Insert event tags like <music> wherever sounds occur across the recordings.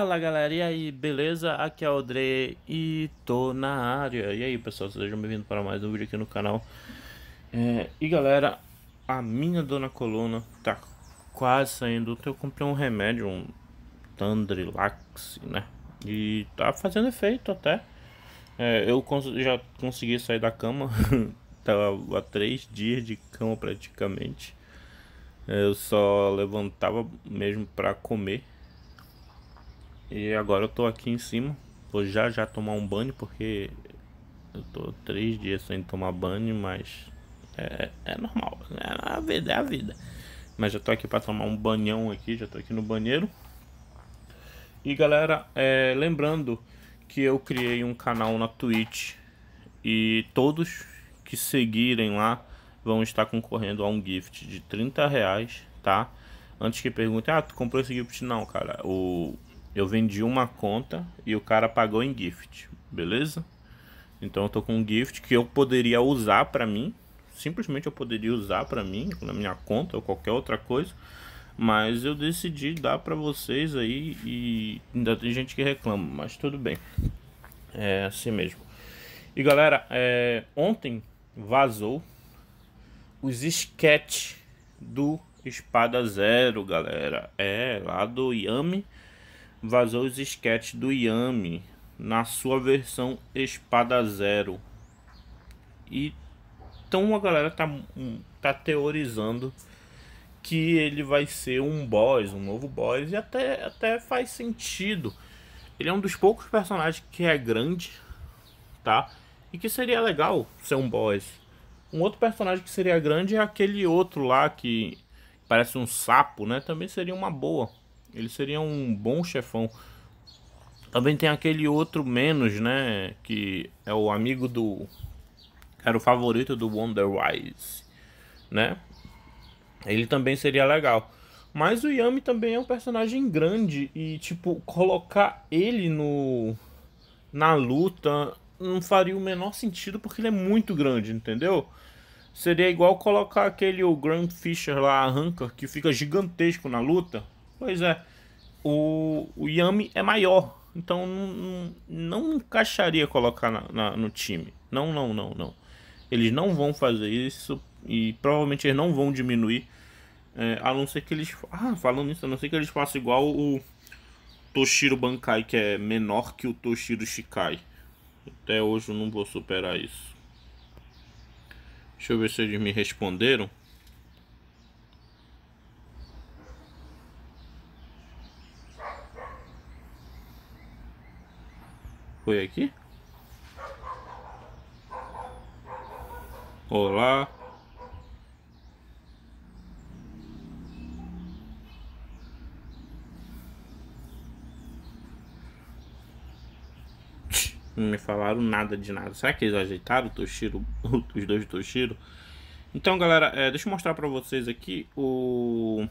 Fala galera, e aí, beleza? Aqui é o Dre e tô na área. E aí pessoal, sejam bem-vindos para mais um vídeo aqui no canal. É, e galera, a minha dona coluna tá quase saindo. Eu comprei um remédio, um Tandrilax, né? E tá fazendo efeito até. É, eu cons já consegui sair da cama, <laughs> tava há três dias de cama praticamente. Eu só levantava mesmo para comer e agora eu tô aqui em cima. Vou já já tomar um banho porque eu tô três dias sem tomar banho, mas é, é normal. É a vida, é a vida. Mas já tô aqui para tomar um banhão aqui, já tô aqui no banheiro. E galera, é, lembrando que eu criei um canal na Twitch e todos que seguirem lá vão estar concorrendo a um gift de 30 reais, tá? Antes que perguntem, ah, tu comprou esse gift? Não, cara, o, eu vendi uma conta e o cara pagou em gift, beleza? Então eu tô com um gift que eu poderia usar para mim, simplesmente eu poderia usar para mim, na minha conta ou qualquer outra coisa, mas eu decidi dar para vocês aí e ainda tem gente que reclama, mas tudo bem. É assim mesmo. E galera, é, ontem vazou os sketch do Espada Zero, galera. É, lá do Yami vazou os esquetes do Yami na sua versão Espada Zero. E então a galera tá, hum, tá teorizando que ele vai ser um boss, um novo boss, e até, até faz sentido. Ele é um dos poucos personagens que é grande, tá? E que seria legal ser um boss. Um outro personagem que seria grande é aquele outro lá que parece um sapo, né? Também seria uma boa. Ele seria um bom chefão. Também tem aquele outro menos, né? Que é o amigo do. Era o favorito do Wonderwise, né? Ele também seria legal. Mas o Yami também é um personagem grande e, tipo, colocar ele no. na luta não faria o menor sentido porque ele é muito grande, entendeu? Seria igual colocar aquele o Grand Fisher lá, Arranca, que fica gigantesco na luta Pois é. O, o Yami é maior. Então não, não encaixaria colocar na, na, no time. Não, não, não, não. Eles não vão fazer isso e provavelmente eles não vão diminuir. É, a não ser que eles. Ah, falando isso, a não ser que eles façam igual o Toshiro Bankai, que é menor que o Toshiro Shikai. Até hoje eu não vou superar isso. Deixa eu ver se eles me responderam. Foi aqui? Olá. <laughs> Não me falaram nada de nada. Será que eles ajeitaram o Toshiro? <laughs> Os dois Toshiro? Então, galera, é, deixa eu mostrar pra vocês aqui o...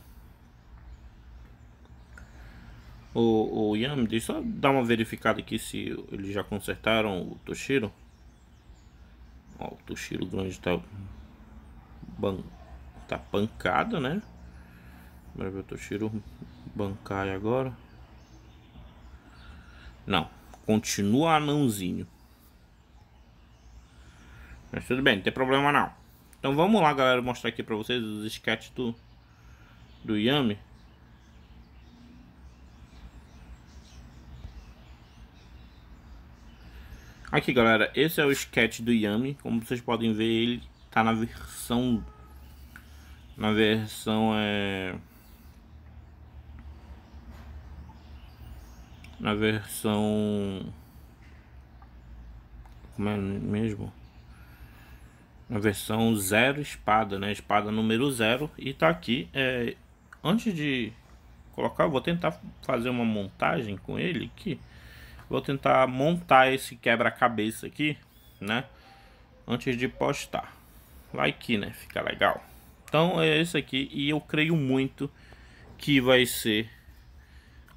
O, o Yami, eu só dar uma verificada aqui se eles já consertaram o Toshiro. Ó, o Toshiro grande tá, ban, tá pancado, né? Bora ver o Toshiro bancar agora. Não, continua anãozinho. Mas tudo bem, não tem problema não. Então vamos lá, galera, mostrar aqui pra vocês os sketches do, do Yami. Aqui galera, esse é o sketch do Yami, como vocês podem ver ele tá na versão, na versão é... Na versão... Como é mesmo? Na versão zero espada, né? Espada número zero e tá aqui, é... Antes de colocar, vou tentar fazer uma montagem com ele que Vou tentar montar esse quebra-cabeça aqui, né? Antes de postar. que, né? Fica legal. Então é esse aqui e eu creio muito que vai ser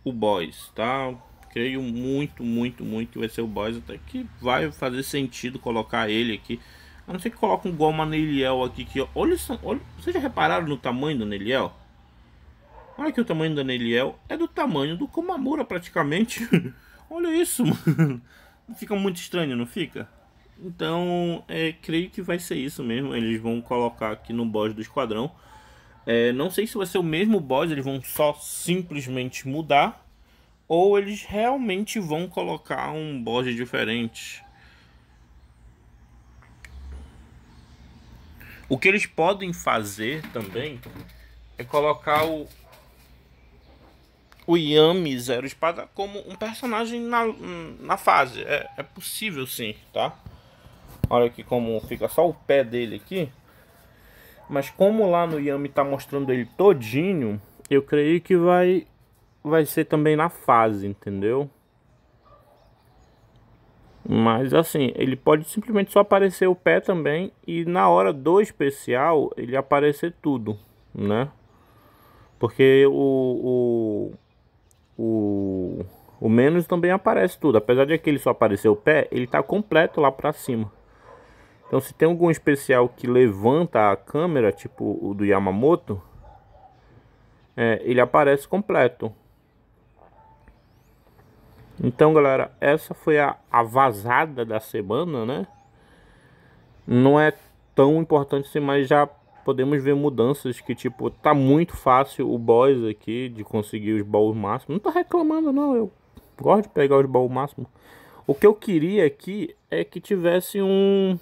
o boys, tá? Creio muito, muito, muito que vai ser o boys até que vai fazer sentido colocar ele aqui. A não ser que coloque um Goma Neliel aqui que olha, olha, vocês já repararam no tamanho do Neliel? Olha que o tamanho do Neliel é do tamanho do Komamura praticamente. <laughs> Olha isso, <laughs> mano. Fica muito estranho, não fica? Então, é, creio que vai ser isso mesmo. Eles vão colocar aqui no boss do esquadrão. É, não sei se vai ser o mesmo boss, eles vão só simplesmente mudar. Ou eles realmente vão colocar um boss diferente. O que eles podem fazer também é colocar o, o Yami Zero Espada como um personagem na, na fase. É, é possível sim, tá? Olha aqui como fica só o pé dele aqui. Mas como lá no Yami tá mostrando ele todinho, eu creio que vai vai ser também na fase, entendeu? Mas assim, ele pode simplesmente só aparecer o pé também e na hora do especial ele aparecer tudo, né? Porque o, o o, o menos também aparece tudo. Apesar de que ele só apareceu o pé, ele está completo lá para cima. Então se tem algum especial que levanta a câmera, tipo o do Yamamoto, é, ele aparece completo. Então galera, essa foi a, a vazada da semana, né? Não é tão importante assim, mas já podemos ver mudanças que, tipo, tá muito fácil o boss aqui de conseguir os baús máximos. Não tô reclamando, não. Eu gosto de pegar os baús máximos. O que eu queria aqui é que tivesse um...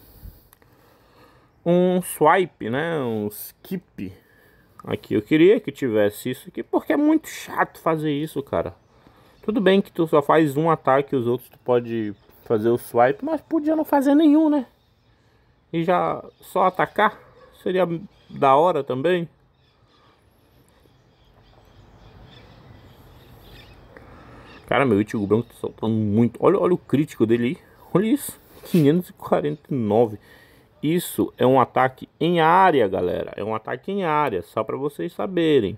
Um swipe, né? Um skip. Aqui eu queria que tivesse isso aqui, porque é muito chato fazer isso, cara. Tudo bem que tu só faz um ataque e os outros tu pode fazer o swipe, mas podia não fazer nenhum, né? E já só atacar. Seria da hora também. Cara, meu Itigo Branco tá soltando muito. Olha, olha o crítico dele aí. Olha isso. 549. Isso é um ataque em área, galera. É um ataque em área, só para vocês saberem.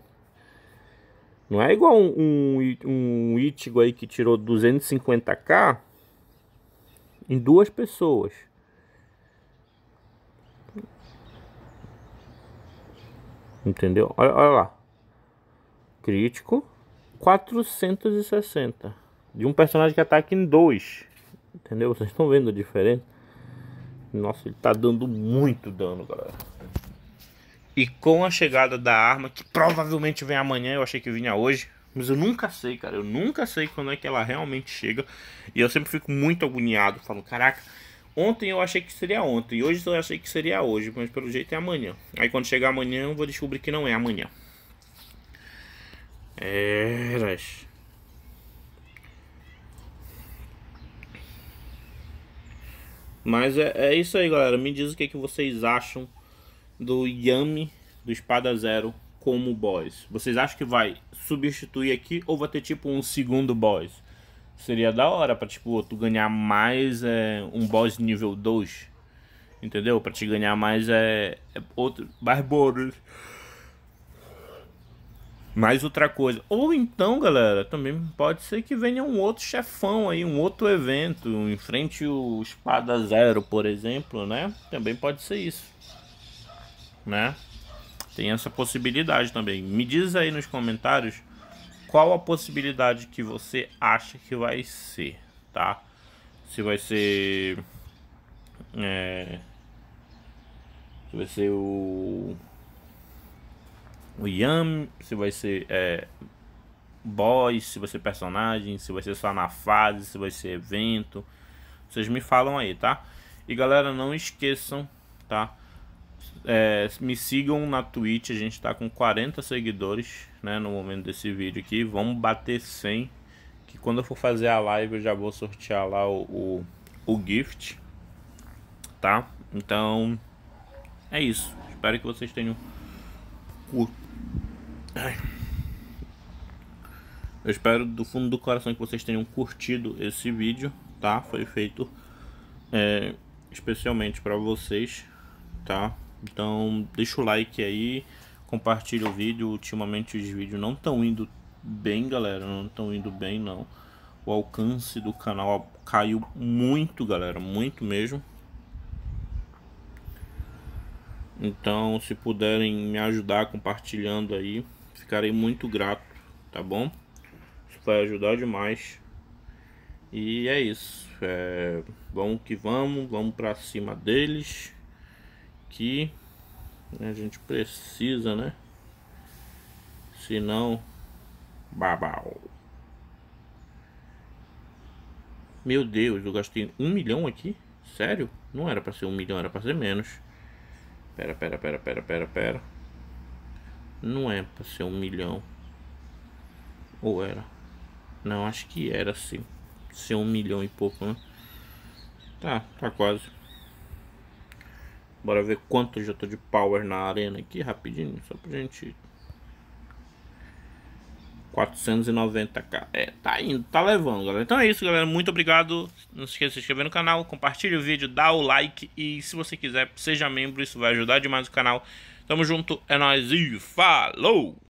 Não é igual um, um, um Itigo aí que tirou 250k em duas pessoas. Entendeu? Olha, olha lá. Crítico. 460. De um personagem que ataca em 2. Entendeu? Vocês estão vendo a diferença? Nossa, ele tá dando muito dano, galera. E com a chegada da arma, que provavelmente vem amanhã, eu achei que vinha hoje. Mas eu nunca sei, cara. Eu nunca sei quando é que ela realmente chega. E eu sempre fico muito agoniado. Falo, caraca, Ontem eu achei que seria ontem, hoje eu achei que seria hoje, mas pelo jeito é amanhã. Aí quando chegar amanhã eu vou descobrir que não é amanhã. Eras. Mas é, é isso aí, galera. Me diz o que, é que vocês acham do Yami do Espada Zero como boss. Vocês acham que vai substituir aqui ou vai ter tipo um segundo boss? Seria da hora pra, tipo, tu ganhar mais é, um boss nível 2. Entendeu? Pra te ganhar mais é, é outro. Mais bônus. Mais outra coisa. Ou então, galera, também pode ser que venha um outro chefão aí, um outro evento. Em frente o Espada Zero, por exemplo, né? Também pode ser isso. Né? Tem essa possibilidade também. Me diz aí nos comentários qual a possibilidade que você acha que vai ser, tá? Se vai ser. É, se vai ser o. O Yami, se vai ser é, se vai ser personagem, se vai ser só na fase, se vai ser evento. Vocês me falam aí, tá? E galera, não esqueçam, tá? é, me sigam na Twitch, a gente está com 40 seguidores né, no momento desse vídeo aqui. Vamos bater 100, que quando eu for fazer a live eu já vou sortear lá o, o, o gift, tá? Então, é isso. Espero que vocês tenham curtido. Eu espero do fundo do coração que vocês tenham curtido esse vídeo, tá? Foi feito é, especialmente para vocês, tá? Então deixa o like aí, compartilha o vídeo. Ultimamente os vídeos não estão indo bem, galera. Não estão indo bem, não. O alcance do canal caiu muito, galera. Muito mesmo. Então, se puderem me ajudar compartilhando aí, ficarei muito grato, tá bom? Isso vai ajudar demais. E é isso. É... Vamos que vamos, vamos pra cima deles aqui. Né, a gente precisa, né? Senão, babau. Meu Deus, eu gastei um milhão aqui? Sério? Não era para ser um milhão, era para ser menos. Pera, pera, pera, pera, pera, pera. Não é para ser um milhão. Ou era? Não, acho que era sim. Ser um milhão e pouco, né? Tá, tá quase. Bora ver quanto já tô de power na arena aqui, rapidinho, só pra gente... 490k. É, tá indo, tá levando, galera. Então é isso, galera. Muito obrigado. Não se esqueça de se inscrever no canal, compartilhe o vídeo, dá o like e se você quiser, seja membro. Isso vai ajudar demais o canal. Tamo junto, é nóis e falou!